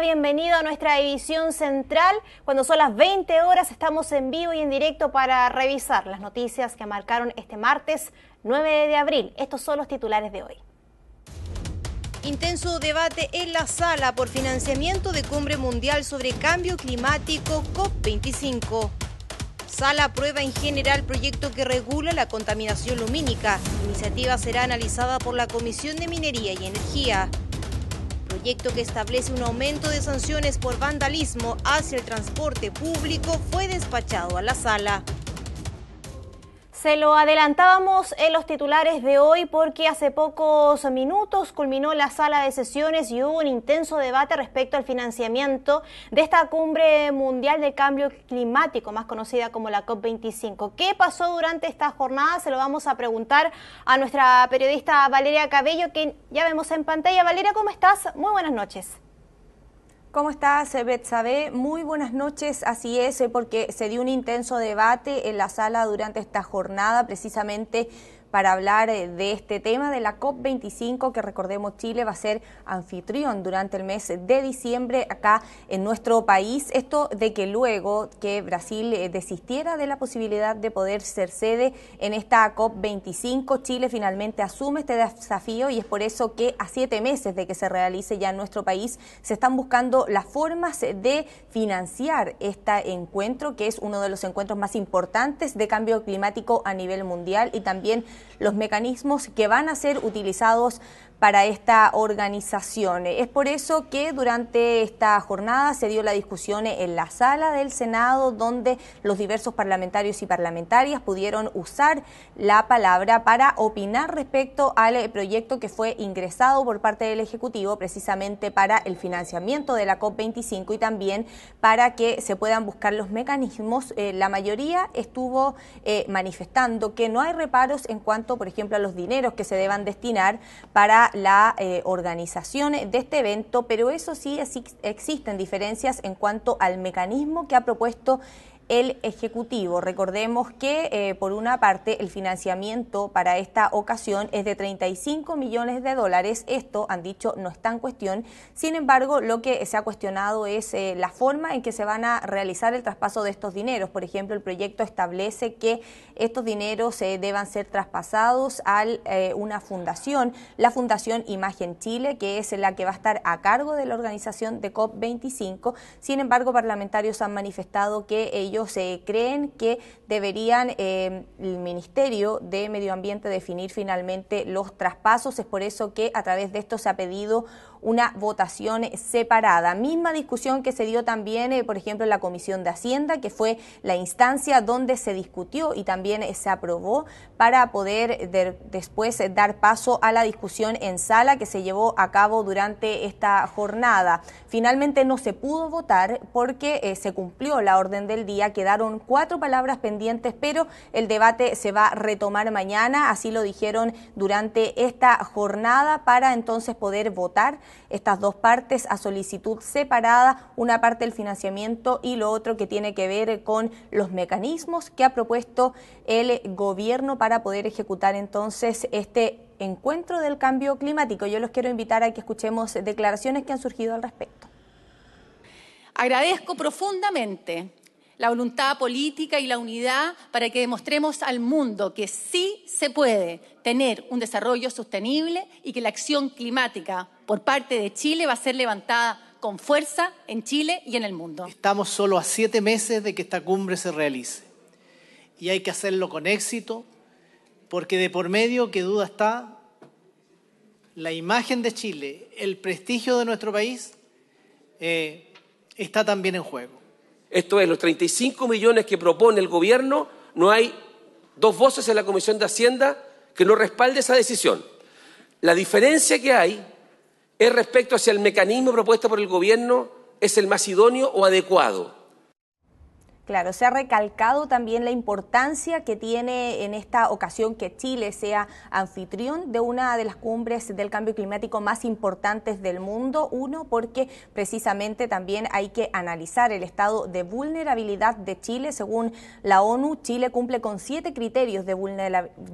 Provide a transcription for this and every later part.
bienvenido a nuestra edición central. Cuando son las 20 horas estamos en vivo y en directo para revisar las noticias que marcaron este martes 9 de abril. Estos son los titulares de hoy. Intenso debate en la sala por financiamiento de Cumbre Mundial sobre Cambio Climático COP25. Sala prueba en general proyecto que regula la contaminación lumínica. iniciativa será analizada por la Comisión de Minería y Energía proyecto que establece un aumento de sanciones por vandalismo hacia el transporte público fue despachado a la sala. Se lo adelantábamos en los titulares de hoy porque hace pocos minutos culminó la sala de sesiones y hubo un intenso debate respecto al financiamiento de esta cumbre mundial de cambio climático, más conocida como la COP25. ¿Qué pasó durante esta jornada? Se lo vamos a preguntar a nuestra periodista Valeria Cabello, que ya vemos en pantalla. Valeria, ¿cómo estás? Muy buenas noches. ¿Cómo estás, Betsabe? Muy buenas noches, así es, eh, porque se dio un intenso debate en la sala durante esta jornada, precisamente para hablar eh, de este tema de la COP25 que recordemos Chile va a ser anfitrión durante el mes de diciembre acá en nuestro país. Esto de que luego que Brasil eh, desistiera de la posibilidad de poder ser sede en esta COP25, Chile finalmente asume este desafío y es por eso que a siete meses de que se realice ya en nuestro país se están buscando las formas de financiar este encuentro que es uno de los encuentros más importantes de cambio climático a nivel mundial y también los mecanismos que van a ser utilizados para esta organización. Es por eso que durante esta jornada se dio la discusión en la sala del Senado, donde los diversos parlamentarios y parlamentarias pudieron usar la palabra para opinar respecto al proyecto que fue ingresado por parte del Ejecutivo precisamente para el financiamiento de la COP25 y también para que se puedan buscar los mecanismos. Eh, la mayoría estuvo eh, manifestando que no hay reparos en cuanto, por ejemplo, a los dineros que se deban destinar para la eh, organización de este evento, pero eso sí, existen diferencias en cuanto al mecanismo que ha propuesto el Ejecutivo. Recordemos que, eh, por una parte, el financiamiento para esta ocasión es de 35 millones de dólares. Esto, han dicho, no está en cuestión. Sin embargo, lo que se ha cuestionado es eh, la forma en que se van a realizar el traspaso de estos dineros. Por ejemplo, el proyecto establece que estos dineros eh, deban ser traspasados a una fundación, la Fundación Imagen Chile, que es la que va a estar a cargo de la organización de COP25. Sin embargo, parlamentarios han manifestado que ellos creen que deberían eh, el Ministerio de Medio Ambiente definir finalmente los traspasos. Es por eso que a través de esto se ha pedido una votación separada. Misma discusión que se dio también, eh, por ejemplo, en la Comisión de Hacienda, que fue la instancia donde se discutió y también eh, se aprobó para poder después eh, dar paso a la discusión en sala que se llevó a cabo durante esta jornada. Finalmente no se pudo votar porque se cumplió la orden del día, quedaron cuatro palabras pendientes, pero el debate se va a retomar mañana, así lo dijeron durante esta jornada para entonces poder votar estas dos partes a solicitud separada, una parte del financiamiento y lo otro que tiene que ver con los mecanismos que ha propuesto el gobierno para poder ejecutar entonces este encuentro del cambio climático. Yo los quiero invitar a que escuchemos declaraciones que han surgido al respecto. Agradezco profundamente la voluntad política y la unidad para que demostremos al mundo que sí se puede tener un desarrollo sostenible y que la acción climática por parte de Chile va a ser levantada con fuerza en Chile y en el mundo. Estamos solo a siete meses de que esta cumbre se realice y hay que hacerlo con éxito porque de por medio, que duda está, la imagen de Chile, el prestigio de nuestro país eh, está también en juego. Esto es, los 35 millones que propone el gobierno, no hay dos voces en la Comisión de Hacienda que no respalde esa decisión. La diferencia que hay es respecto si el mecanismo propuesto por el gobierno, es el más idóneo o adecuado. Claro, se ha recalcado también la importancia que tiene en esta ocasión que Chile sea anfitrión de una de las cumbres del cambio climático más importantes del mundo. Uno, porque precisamente también hay que analizar el estado de vulnerabilidad de Chile. Según la ONU, Chile cumple con siete criterios de,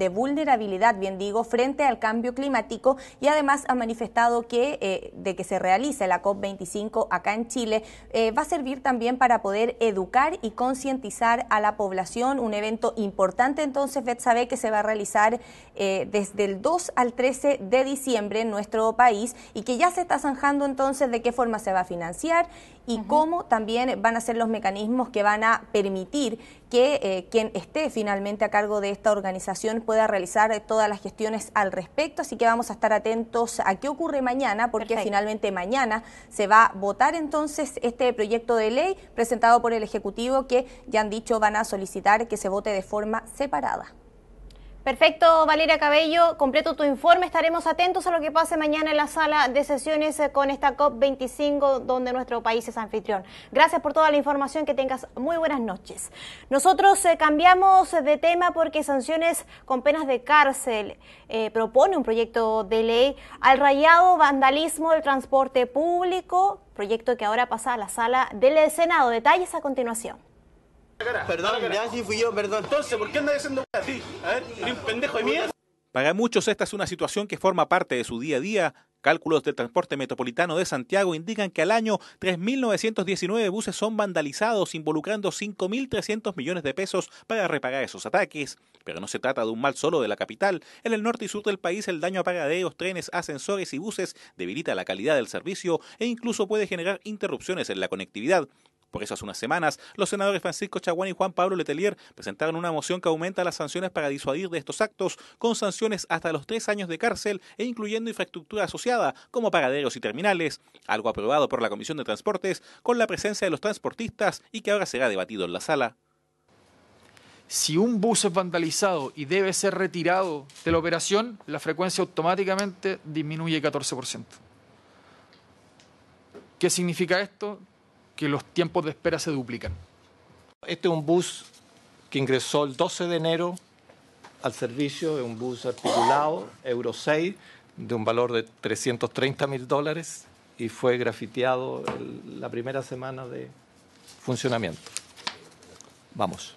vulnerabilidad, bien digo, frente al cambio climático y además ha manifestado que eh, de que se realice la COP25 acá en Chile eh, va a servir también para poder educar y concientizar a la población, un evento importante entonces, sabe que se va a realizar eh, desde el 2 al 13 de diciembre en nuestro país y que ya se está zanjando entonces de qué forma se va a financiar y cómo también van a ser los mecanismos que van a permitir que eh, quien esté finalmente a cargo de esta organización pueda realizar todas las gestiones al respecto. Así que vamos a estar atentos a qué ocurre mañana, porque finalmente mañana se va a votar entonces este proyecto de ley presentado por el Ejecutivo que ya han dicho van a solicitar que se vote de forma separada. Perfecto, Valeria Cabello, completo tu informe. Estaremos atentos a lo que pase mañana en la sala de sesiones eh, con esta COP25, donde nuestro país es anfitrión. Gracias por toda la información, que tengas muy buenas noches. Nosotros eh, cambiamos de tema porque sanciones con penas de cárcel eh, propone un proyecto de ley al rayado vandalismo del transporte público, proyecto que ahora pasa a la sala del Senado. Detalles a continuación perdón. Entonces, ¿por qué A ver, pendejo de Para muchos esta es una situación que forma parte de su día a día. Cálculos del transporte metropolitano de Santiago indican que al año 3.919 buses son vandalizados, involucrando 5.300 millones de pesos para reparar esos ataques. Pero no se trata de un mal solo de la capital. En el norte y sur del país el daño a paraderos, trenes, ascensores y buses debilita la calidad del servicio e incluso puede generar interrupciones en la conectividad. Por eso hace unas semanas, los senadores Francisco Chaguán y Juan Pablo Letelier presentaron una moción que aumenta las sanciones para disuadir de estos actos, con sanciones hasta los tres años de cárcel e incluyendo infraestructura asociada, como paraderos y terminales, algo aprobado por la Comisión de Transportes con la presencia de los transportistas y que ahora será debatido en la sala. Si un bus es vandalizado y debe ser retirado de la operación, la frecuencia automáticamente disminuye 14%. ¿Qué significa esto? que los tiempos de espera se duplican. Este es un bus que ingresó el 12 de enero al servicio, es un bus articulado, Euro 6, de un valor de 330 mil dólares y fue grafiteado la primera semana de funcionamiento. Vamos.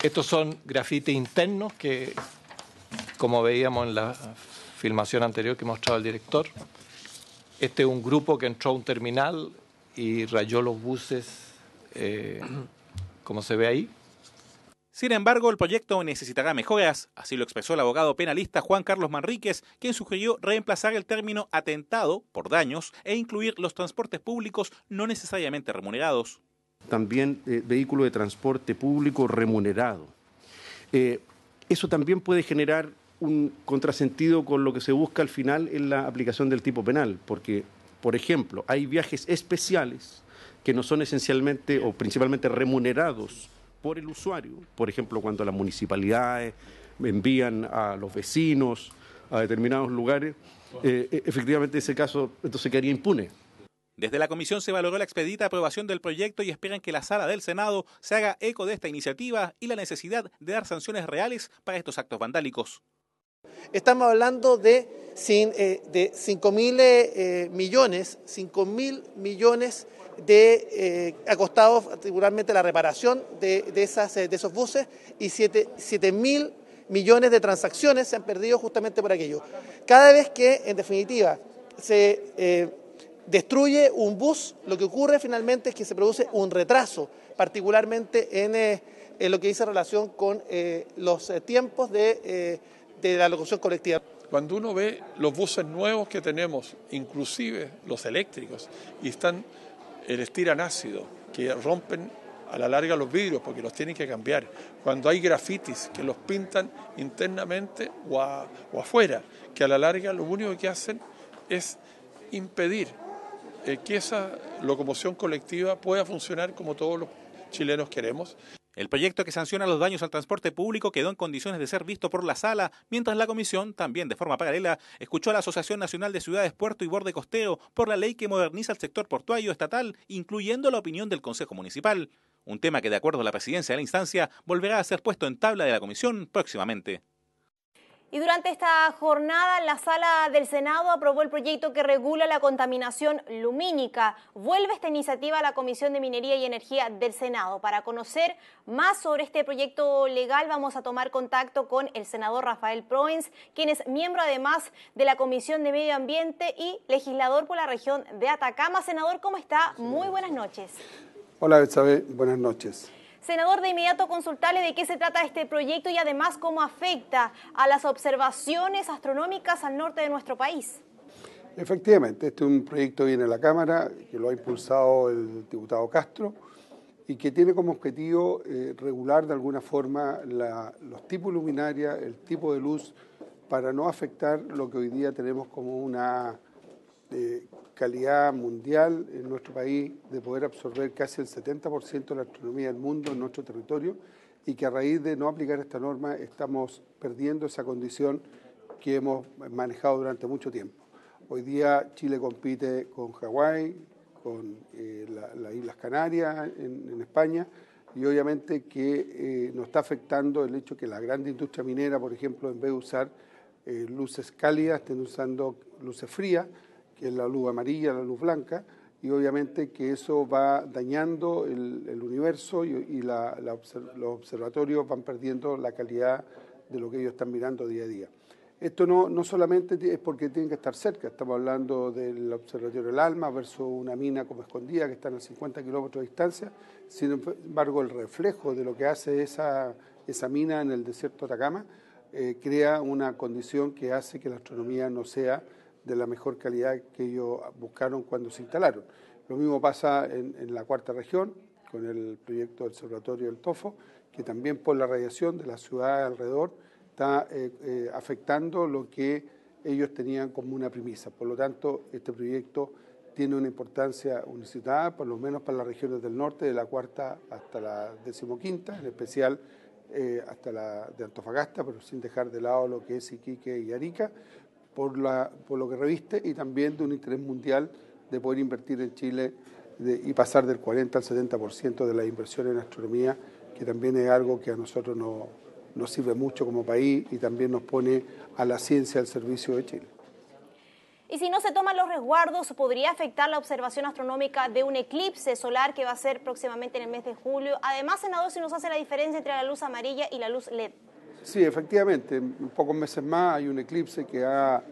Estos son grafites internos que, como veíamos en la filmación anterior que mostraba el director, este es un grupo que entró a un terminal y rayó los buses, eh, como se ve ahí. Sin embargo, el proyecto necesitará mejoras, así lo expresó el abogado penalista Juan Carlos Manríquez, quien sugirió reemplazar el término atentado por daños e incluir los transportes públicos no necesariamente remunerados. También eh, vehículo de transporte público remunerado. Eh, eso también puede generar un contrasentido con lo que se busca al final en la aplicación del tipo penal, porque por ejemplo, hay viajes especiales que no son esencialmente o principalmente remunerados por el usuario. Por ejemplo, cuando las municipalidades envían a los vecinos a determinados lugares, eh, e, efectivamente ese caso se quedaría impune. Desde la comisión se valoró la expedita aprobación del proyecto y esperan que la sala del Senado se haga eco de esta iniciativa y la necesidad de dar sanciones reales para estos actos vandálicos. Estamos hablando de, eh, de eh, eh, millones, 5.000 millones de acostados, particularmente la reparación de, esos buses, y 7.000 mil millones de transacciones se han perdido justamente por aquello. Cada vez que, en definitiva, se destruye un bus, lo que ocurre finalmente es que se produce un retraso, particularmente en lo que dice relación con los tiempos de de la colectiva. Cuando uno ve los buses nuevos que tenemos, inclusive los eléctricos, y están, el tiran ácido, que rompen a la larga los vidrios porque los tienen que cambiar. Cuando hay grafitis que los pintan internamente o, afuera, que a la larga lo único que hacen es impedir eh, que esa locomoción colectiva pueda funcionar como todos los chilenos queremos. El proyecto que sanciona los daños al transporte público quedó en condiciones de ser visto por la sala, mientras la comisión, también de forma paralela, escuchó a la Asociación Nacional de Ciudades, Puerto y Borde Costeo por la ley que moderniza el sector portuario estatal, incluyendo la opinión del Consejo Municipal. Un tema que, de acuerdo a la presidencia de la instancia, volverá a ser puesto en tabla de la comisión próximamente. Y durante esta jornada, la sala del Senado aprobó el proyecto que regula la contaminación lumínica. Vuelve esta iniciativa a la Comisión de Minería y Energía del Senado. Para conocer más sobre este proyecto legal, vamos a tomar contacto con el senador Rafael Proens, quien es miembro además de la Comisión de Medio Ambiente y legislador por la región de Atacama. Senador, ¿cómo está? Muy buenas noches. Hola, Elizabeth. Buenas noches. Senador, de inmediato consultarle de qué se trata este proyecto y además cómo afecta a las observaciones astronómicas al norte de nuestro país. Efectivamente, este es un proyecto que viene a la Cámara, que lo ha impulsado el diputado Castro y que tiene como objetivo eh, regular de alguna forma los tipos luminarias, el tipo de luz, para no afectar lo que hoy día tenemos como una de calidad mundial en nuestro país, de poder absorber casi el 70% de la astronomía del mundo en nuestro territorio y que a raíz de no aplicar esta norma estamos perdiendo esa condición que hemos manejado durante mucho tiempo. Hoy día Chile compite con Hawái, con eh, las Islas Canarias, en, España, y obviamente que eh, nos está afectando el hecho que la gran industria minera, por ejemplo, en vez de usar eh, luces cálidas, estén usando luces frías, que es la luz amarilla, la luz blanca, y obviamente que eso va dañando el, universo y, los observatorios van perdiendo la calidad de lo que ellos están mirando día a día. Esto no, solamente es porque tienen que estar cerca, estamos hablando del Observatorio del Alma versus una mina como escondida que están a 50 kilómetros de distancia, sin embargo el reflejo de lo que hace esa, esa mina en el desierto de Atacama eh, crea una condición que hace que la astronomía no sea de la mejor calidad que ellos buscaron cuando se instalaron. Lo mismo pasa en, la cuarta región, con el proyecto del Observatorio del Tofo, que también por la radiación de la ciudad alrededor está eh, eh, afectando lo que ellos tenían como una premisa. Por lo tanto, este proyecto tiene una importancia unicitada, por lo menos para las regiones del norte, de la cuarta hasta la decimoquinta, en especial eh, hasta la de Antofagasta, pero sin dejar de lado lo que es Iquique y Arica, por, la, por lo que reviste y también de un interés mundial de poder invertir en Chile y pasar del 40 al 70% de las inversiones en astronomía, que también es algo que a nosotros nos, sirve mucho como país y también nos pone a la ciencia al servicio de Chile. Y si no se toman los resguardos, podría afectar la observación astronómica de un eclipse solar que va a ser próximamente en el mes de julio. Además, senador, si nos hace la diferencia entre la luz amarilla y la luz LED. Sí, efectivamente, en pocos meses más hay un eclipse que ha,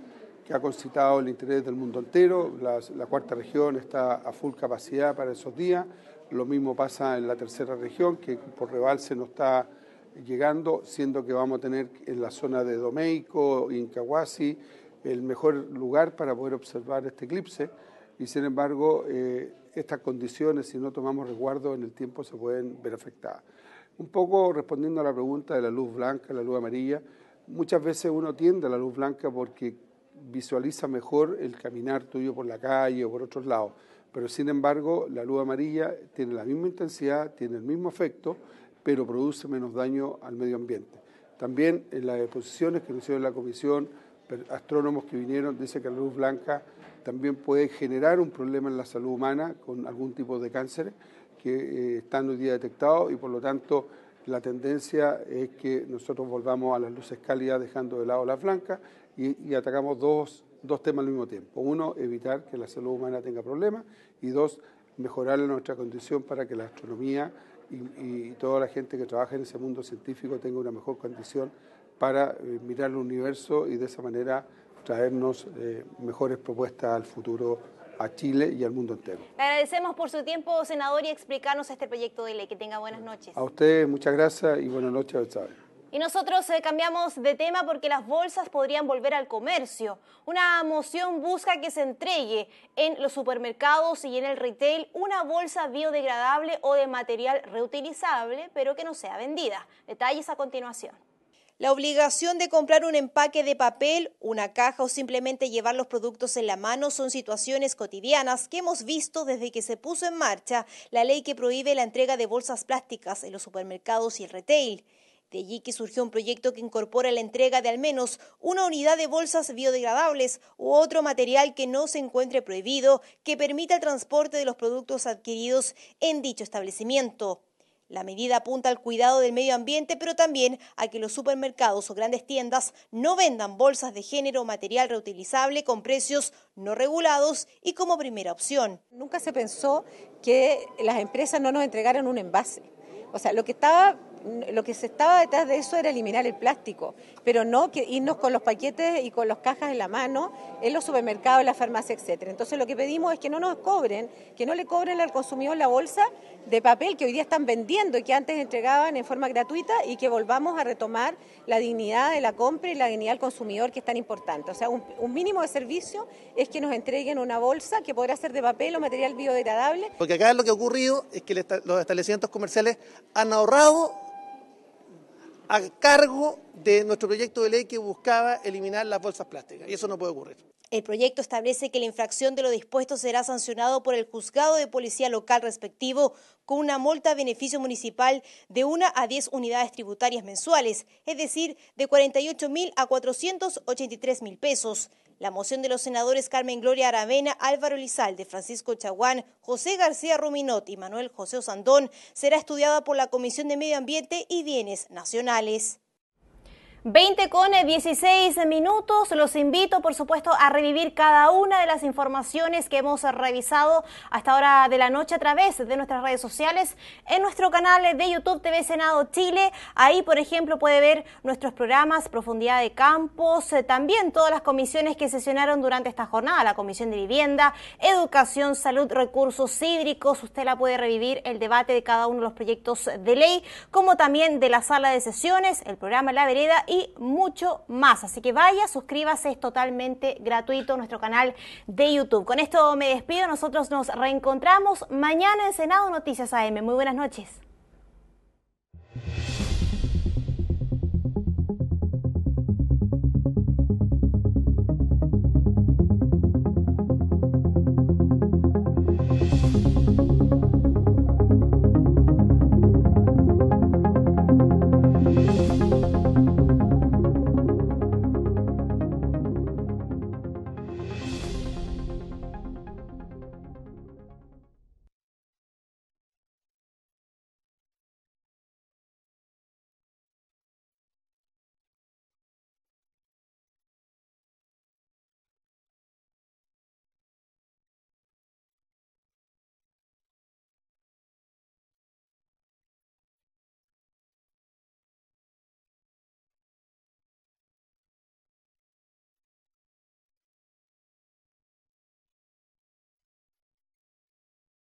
concitado el interés del mundo entero, la, cuarta región está a full capacidad para esos días, lo mismo pasa en la tercera región, que por rebalse no está llegando, siendo que vamos a tener en la zona de Domeico, Incahuasi, el mejor lugar para poder observar este eclipse y sin embargo eh, estas condiciones, si no tomamos resguardo en el tiempo, se pueden ver afectadas. Un poco respondiendo a la pregunta de la luz blanca, la luz amarilla, muchas veces uno tiende a la luz blanca porque visualiza mejor el caminar tuyo por la calle o por otros lados, pero sin embargo la luz amarilla tiene la misma intensidad, tiene el mismo efecto, pero produce menos daño al medio ambiente. También en las exposiciones que nos hicieron la comisión, astrónomos que vinieron dice que la luz blanca también puede generar un problema en la salud humana con algún tipo de cáncer que eh, están hoy día detectados y por lo tanto la tendencia es que nosotros volvamos a las luces cálidas dejando de lado las blancas y, atacamos dos, temas al mismo tiempo. Uno, evitar que la salud humana tenga problemas y dos, mejorar nuestra condición para que la astronomía y, toda la gente que trabaja en ese mundo científico tenga una mejor condición para eh, mirar el universo y de esa manera traernos eh, mejores propuestas al futuro a Chile y al mundo entero. Le agradecemos por su tiempo, senador, y explicarnos este proyecto de ley. Que tenga buenas noches. A usted, muchas gracias y buenas noches, Y nosotros eh, cambiamos de tema porque las bolsas podrían volver al comercio. Una moción busca que se entregue en los supermercados y en el retail una bolsa biodegradable o de material reutilizable, pero que no sea vendida. Detalles a continuación. La obligación de comprar un empaque de papel, una caja o simplemente llevar los productos en la mano son situaciones cotidianas que hemos visto desde que se puso en marcha la ley que prohíbe la entrega de bolsas plásticas en los supermercados y el retail. De allí que surgió un proyecto que incorpora la entrega de al menos una unidad de bolsas biodegradables u otro material que no se encuentre prohibido que permita el transporte de los productos adquiridos en dicho establecimiento. La medida apunta al cuidado del medio ambiente, pero también a que los supermercados o grandes tiendas no vendan bolsas de género o material reutilizable con precios no regulados y como primera opción. Nunca se pensó que las empresas no nos entregaran un envase. O sea, lo que estaba lo que se estaba detrás de eso era eliminar el plástico, pero no irnos con los paquetes y con las cajas en la mano en los supermercados, en las farmacias, etcétera. Entonces lo que pedimos es que no nos cobren, que no le cobren al consumidor la bolsa de papel que hoy día están vendiendo y que antes entregaban en forma gratuita y que volvamos a retomar la dignidad de la compra y la dignidad del consumidor que es tan importante. O sea, un, un mínimo de servicio es que nos entreguen una bolsa que podrá ser de papel o material biodegradable. Porque acá lo que ha ocurrido es que los establecimientos comerciales han ahorrado a cargo de nuestro proyecto de ley que buscaba eliminar las bolsas plásticas. Y eso no puede ocurrir. El proyecto establece que la infracción de lo dispuesto será sancionado por el juzgado de policía local respectivo con una multa a beneficio municipal de 1 a 10 unidades tributarias mensuales, es decir, de 48 mil a 483 mil pesos. La moción de los senadores Carmen Gloria Aravena, Álvaro Lizalde, Francisco Chaguán, José García Ruminot y Manuel José Sandón será estudiada por la Comisión de Medio Ambiente y Bienes Nacionales. 20 con 16 minutos. Los invito, por supuesto, a revivir cada una de las informaciones que hemos revisado hasta ahora de la noche a través de nuestras redes sociales, en nuestro canal de YouTube TV Senado Chile. Ahí, por ejemplo, puede ver nuestros programas, profundidad de campos, eh, también todas las comisiones que sesionaron durante esta jornada, la Comisión de Vivienda, Educación, Salud, Recursos Hídricos. Usted la puede revivir el debate de cada uno de los proyectos de ley, como también de la sala de sesiones, el programa La Vereda y mucho más. Así que vaya, suscríbase, es totalmente gratuito nuestro canal de YouTube. Con esto me despido, nosotros nos reencontramos mañana en Senado Noticias AM. Muy buenas noches.